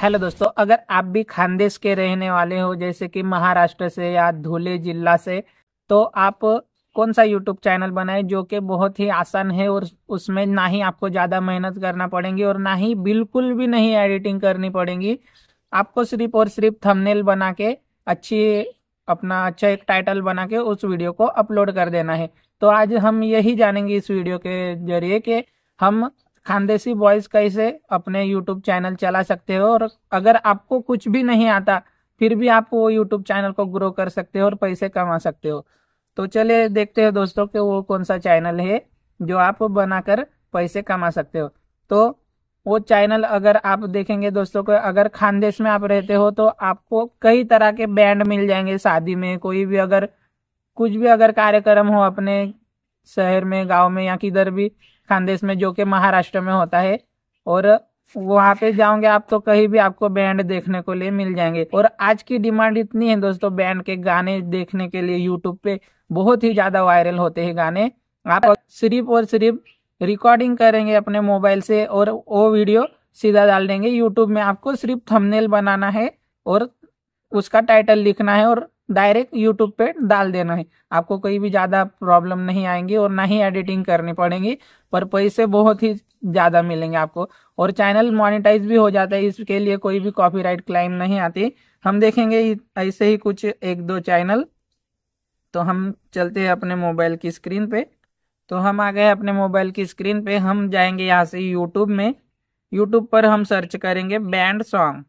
hello दोस्तों अगर आप भी खानदेश के रहने वाले हो जैसे कि महाराष्ट्र से या धुले जिला से तो आप कौन सा यूट्यूब चैनल बनाए जो कि बहुत ही आसान है और उसमें ना ही आपको ज़्यादा मेहनत करना पड़ेगी और ना ही बिल्कुल भी नहीं एडिटिंग करनी पड़ेगी आपको सिर्फ और सिर्फ थंबनेल बना के अच्छी अपना अच्छा एक टाइटल बना के उस वीडियो को अपलोड कर देना है तो आज हम यही जानेंगे इस वीडियो के जरिए कि हम खानदेसी बॉयज कैसे अपने यूट्यूब चैनल चला सकते हो और अगर आपको कुछ भी नहीं आता फिर भी आप वो यूट्यूब चैनल को ग्रो कर सकते हो और पैसे कमा सकते हो तो चलिए देखते हैं दोस्तों कि वो कौन सा चैनल है जो आप बनाकर पैसे कमा सकते हो तो वो चैनल अगर आप देखेंगे दोस्तों को अगर खानदेश में आप रहते हो तो आपको कई तरह के बैंड मिल जाएंगे शादी में कोई भी अगर कुछ भी अगर कार्यक्रम हो अपने शहर में गांव में या किधर भी खानदेश में जो कि महाराष्ट्र में होता है और वहाँ पे जाओगे आप तो कहीं भी आपको बैंड देखने को लिए मिल जाएंगे और आज की डिमांड इतनी है दोस्तों बैंड के गाने देखने के लिए यूट्यूब पे बहुत ही ज़्यादा वायरल होते हैं गाने आप सिर्फ और सिर्फ रिकॉर्डिंग करेंगे अपने मोबाइल से और वो वीडियो सीधा डाल देंगे यूट्यूब में आपको सिर्फ थंबनेल बनाना है और उसका टाइटल लिखना है और डायरेक्ट यूट्यूब पे डाल देना है आपको कोई भी ज़्यादा प्रॉब्लम नहीं आएंगी और ना ही एडिटिंग करनी पड़ेगी पर पैसे बहुत ही ज़्यादा मिलेंगे आपको और चैनल मोनिटाइज भी हो जाता है इसके लिए कोई भी कॉपीराइट क्लाइम नहीं आती हम देखेंगे ऐसे ही कुछ एक दो चैनल तो हम चलते हैं अपने मोबाइल की स्क्रीन पे तो हम आ गए अपने मोबाइल की स्क्रीन पे हम जाएंगे यहाँ से यूट्यूब में यूट्यूब पर हम सर्च करेंगे बैंड सॉन्ग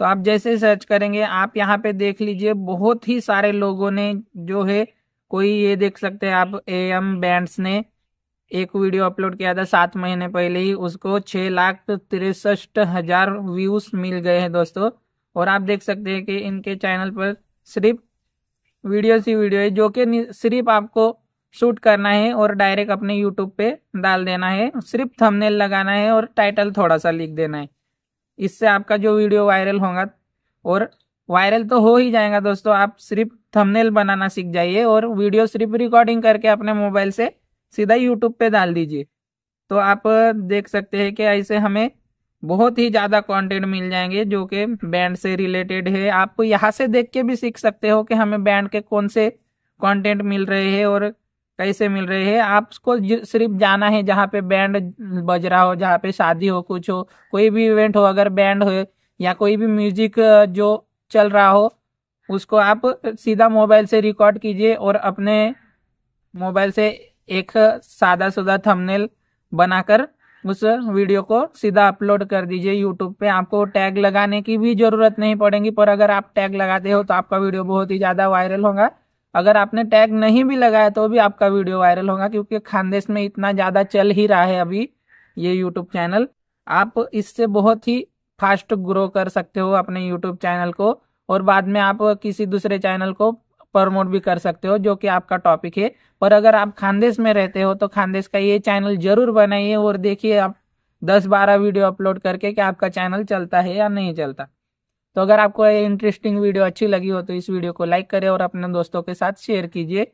तो आप जैसे सर्च करेंगे आप यहाँ पे देख लीजिए बहुत ही सारे लोगों ने जो है कोई ये देख सकते हैं आप ए एम बैंड्स ने एक वीडियो अपलोड किया था सात महीने पहले ही उसको छः लाख तिरसठ हजार व्यूज मिल गए हैं दोस्तों और आप देख सकते हैं कि इनके चैनल पर सिर्फ वीडियो सी वीडियो है जो कि सिर्फ आपको शूट करना है और डायरेक्ट अपने यूट्यूब पे डाल देना है सिर्फ थंबनेल लगाना है और टाइटल थोड़ा सा लिख देना है इससे आपका जो वीडियो वायरल होगा और वायरल तो हो ही जाएगा दोस्तों आप सिर्फ थंबनेल बनाना सीख जाइए और वीडियो सिर्फ रिकॉर्डिंग करके अपने मोबाइल से सीधा यूट्यूब पे डाल दीजिए तो आप देख सकते हैं कि ऐसे हमें बहुत ही ज़्यादा कंटेंट मिल जाएंगे जो कि बैंड से रिलेटेड है आप यहाँ से देख के भी सीख सकते हो कि हमें बैंड के कौन से कॉन्टेंट मिल रहे हैं और कैसे मिल रही है आपको सिर्फ जाना है जहाँ पे बैंड बज रहा हो जहाँ पे शादी हो कुछ हो कोई भी इवेंट हो अगर बैंड हो या कोई भी म्यूजिक जो चल रहा हो उसको आप सीधा मोबाइल से रिकॉर्ड कीजिए और अपने मोबाइल से एक सादा सुदा थंबनेल बनाकर उस वीडियो को सीधा अपलोड कर दीजिए यूट्यूब पे आपको टैग लगाने की भी ज़रूरत नहीं पड़ेगी पर अगर आप टैग लगाते हो तो आपका वीडियो बहुत ही ज़्यादा वायरल होगा अगर आपने टैग नहीं भी लगाया तो भी आपका वीडियो वायरल होगा क्योंकि खानदेश में इतना ज़्यादा चल ही रहा है अभी ये यूट्यूब चैनल आप इससे बहुत ही फास्ट ग्रो कर सकते हो अपने यूट्यूब चैनल को और बाद में आप किसी दूसरे चैनल को प्रमोट भी कर सकते हो जो कि आपका टॉपिक है पर अगर आप खानदेश में रहते हो तो खानदेश का ये चैनल जरूर बनाइए और देखिए आप दस बारह वीडियो अपलोड करके कि आपका चैनल चलता है या नहीं चलता तो अगर आपको ये इंटरेस्टिंग वीडियो अच्छी लगी हो तो इस वीडियो को लाइक करें और अपने दोस्तों के साथ शेयर कीजिए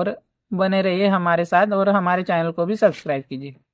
और बने रहिए हमारे साथ और हमारे चैनल को भी सब्सक्राइब कीजिए